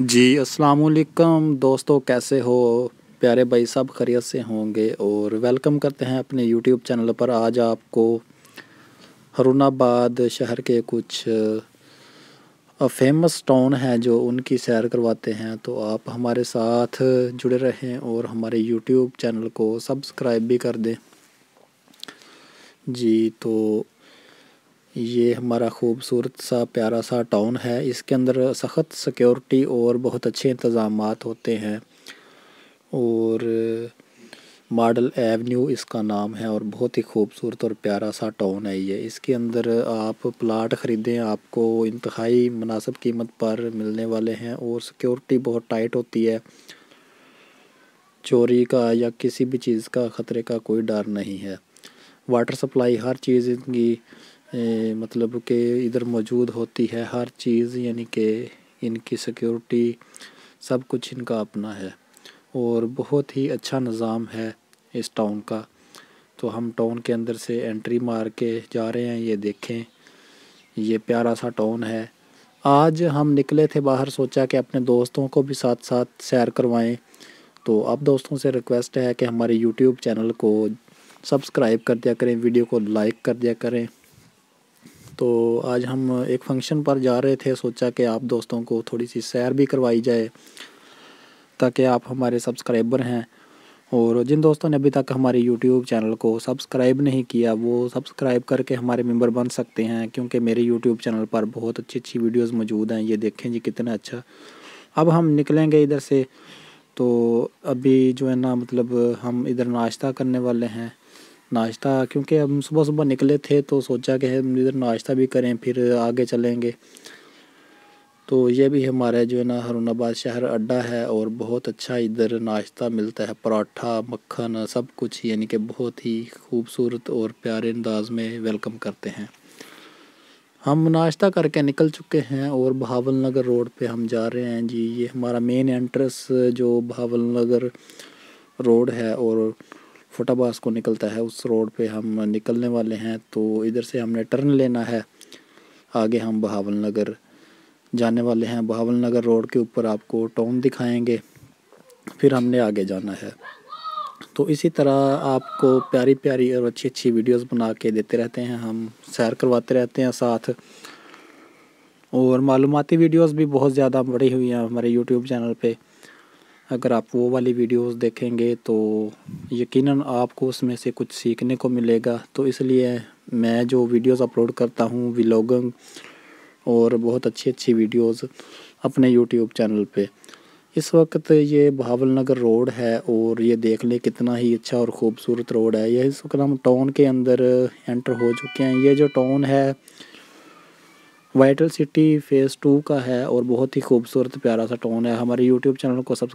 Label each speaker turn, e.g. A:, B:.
A: जी असलकम दोस्तों कैसे हो प्यारे भाई साहब खरीत से होंगे और वेलकम करते हैं अपने यूट्यूब चैनल पर आज आपको हरुणाबाद शहर के कुछ फेमस टाउन हैं जो उनकी सैर करवाते हैं तो आप हमारे साथ जुड़े रहें और हमारे यूट्यूब चैनल को सब्सक्राइब भी कर दें जी तो ये हमारा खूबसूरत सा प्यारा सा टाउन है इसके अंदर सख्त सिक्योरिटी और बहुत अच्छे इंतज़ाम होते हैं और मॉडल एवेन्यू इसका नाम है और बहुत ही खूबसूरत और प्यारा सा टाउन है ये इसके अंदर आप प्लाट ख़रीदें आपको इंतहाई मुनासब कीमत पर मिलने वाले हैं और सिक्योरिटी बहुत टाइट होती है चोरी का या किसी भी चीज़ का ख़तरे का कोई डर नहीं है वाटर सप्लाई हर चीज़ की मतलब कि इधर मौजूद होती है हर चीज़ यानी कि इनकी सिक्योरिटी सब कुछ इनका अपना है और बहुत ही अच्छा निज़ाम है इस टाउन का तो हम टाउन के अंदर से एंट्री मार के जा रहे हैं ये देखें ये प्यारा सा टाउन है आज हम निकले थे बाहर सोचा कि अपने दोस्तों को भी साथ साथ सैर करवाएं तो आप दोस्तों से रिक्वेस्ट है कि हमारे यूट्यूब चैनल को सब्सक्राइब कर दिया करें वीडियो को लाइक कर दिया करें तो आज हम एक फंक्शन पर जा रहे थे सोचा कि आप दोस्तों को थोड़ी सी सैर भी करवाई जाए ताकि आप हमारे सब्सक्राइबर हैं और जिन दोस्तों ने अभी तक हमारे यूट्यूब चैनल को सब्सक्राइब नहीं किया वो सब्सक्राइब करके हमारे मेंबर बन सकते हैं क्योंकि मेरे यूट्यूब चैनल पर बहुत अच्छी अच्छी वीडियोस मौजूद हैं ये देखें जी कितना अच्छा अब हम निकलेंगे इधर से तो अभी जो है ना मतलब हम इधर नाश्ता करने वाले हैं नाश्ता क्योंकि हम सुबह सुबह निकले थे तो सोचा कि हम इधर नाश्ता भी करें फिर आगे चलेंगे तो ये भी हमारा जो है ना हरुणाबाद शहर अड्डा है और बहुत अच्छा इधर नाश्ता मिलता है पराठा मक्खन सब कुछ यानी कि बहुत ही खूबसूरत और प्यारे अंदाज में वेलकम करते हैं हम नाश्ता करके निकल चुके हैं और बहावल नगर रोड पे हम जा रहे हैं जी ये हमारा मेन एंट्रेंस जो भावल नगर रोड है और फोटाबास को निकलता है उस रोड पे हम निकलने वाले हैं तो इधर से हमने टर्न लेना है आगे हम बहावल नगर जाने वाले हैं बहावल नगर रोड के ऊपर आपको टाउन दिखाएंगे फिर हमने आगे जाना है तो इसी तरह आपको प्यारी प्यारी और अच्छी अच्छी वीडियोस बना के देते रहते हैं हम सैर करवाते रहते हैं साथ और मालूमती वीडियोस भी बहुत ज़्यादा बढ़ी हुई हैं हमारे यूट्यूब चैनल पर अगर आप वो वाली वीडियोस देखेंगे तो यकीनन आपको उसमें से कुछ सीखने को मिलेगा तो इसलिए मैं जो वीडियोस अपलोड करता हूँ व्लॉगिंग और बहुत अच्छी अच्छी वीडियोस अपने यूट्यूब चैनल पे इस वक्त ये बहावल नगर रोड है और ये देख लें कितना ही अच्छा और ख़ूबसूरत रोड है यह इस वक्त हम टाउन के अंदर एंटर हो चुके हैं ये जो टाउन है वाइटल सिटी फेज़ टू का है और बहुत ही खूबसूरत प्यारा सा टाउन है हमारे यूट्यूब चैनल को सब